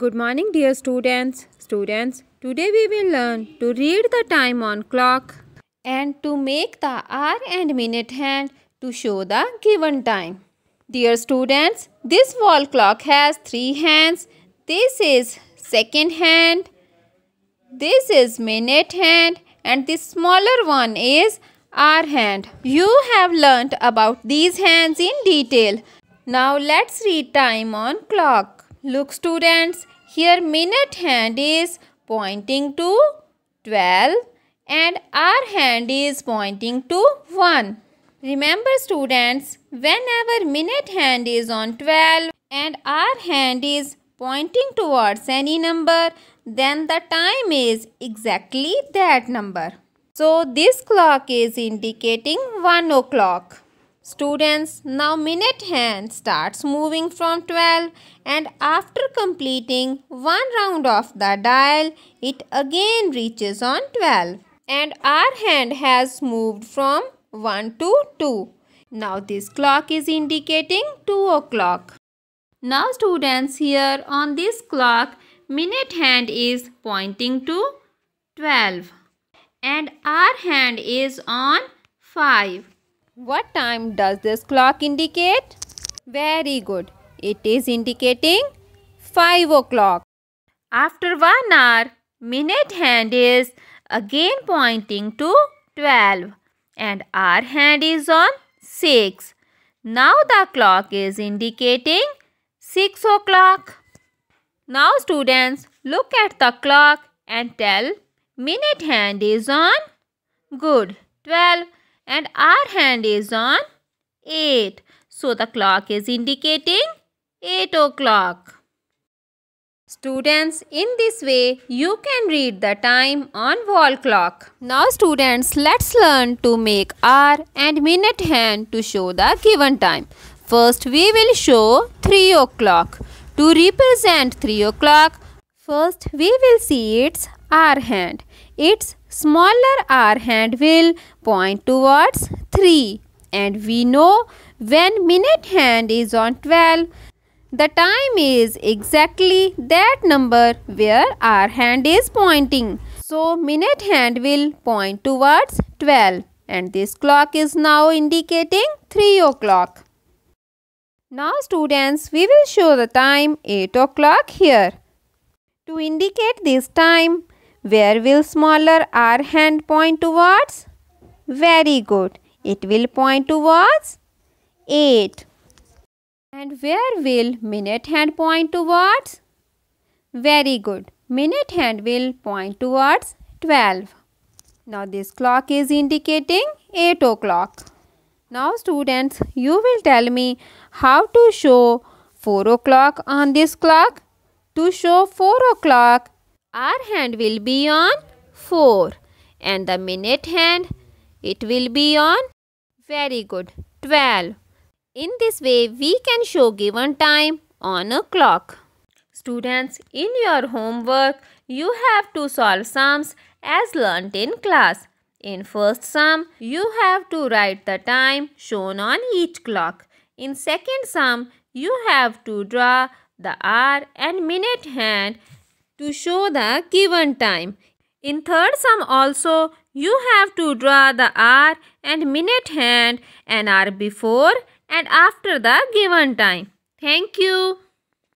Good morning dear students. Students, today we will learn to read the time on clock and to make the hour and minute hand to show the given time. Dear students, this wall clock has three hands. This is second hand, this is minute hand and this smaller one is hour hand. You have learnt about these hands in detail. Now let's read time on clock. Look students, here minute hand is pointing to 12 and our hand is pointing to 1. Remember students, whenever minute hand is on 12 and our hand is pointing towards any number, then the time is exactly that number. So this clock is indicating 1 o'clock. Students, now minute hand starts moving from 12 and after completing one round of the dial, it again reaches on 12 and our hand has moved from 1 to 2. Now this clock is indicating 2 o'clock. Now students here on this clock, minute hand is pointing to 12 and our hand is on 5 what time does this clock indicate? Very good. It is indicating 5 o'clock. After 1 hour, minute hand is again pointing to 12 and our hand is on 6. Now the clock is indicating 6 o'clock. Now students, look at the clock and tell minute hand is on good 12 and our hand is on 8. So the clock is indicating 8 o'clock. Students, in this way, you can read the time on wall clock. Now students, let's learn to make hour and minute hand to show the given time. First, we will show 3 o'clock. To represent 3 o'clock, first we will see its hour hand. Its smaller r hand will point towards 3 and we know when minute hand is on 12 the time is exactly that number where our hand is pointing. So minute hand will point towards 12 and this clock is now indicating 3 o'clock. Now students, we will show the time 8 o'clock here. To indicate this time, where will smaller r hand point towards? Very good. It will point towards 8. And where will minute hand point towards? Very good. Minute hand will point towards 12. Now this clock is indicating 8 o'clock. Now students, you will tell me how to show 4 o'clock on this clock. To show 4 o'clock, our hand will be on 4 and the minute hand it will be on very good 12 in this way we can show given time on a clock students in your homework you have to solve sums as learnt in class in first sum you have to write the time shown on each clock in second sum you have to draw the hour and minute hand to show the given time. In third sum also, you have to draw the hour and minute hand and hour before and after the given time. Thank you.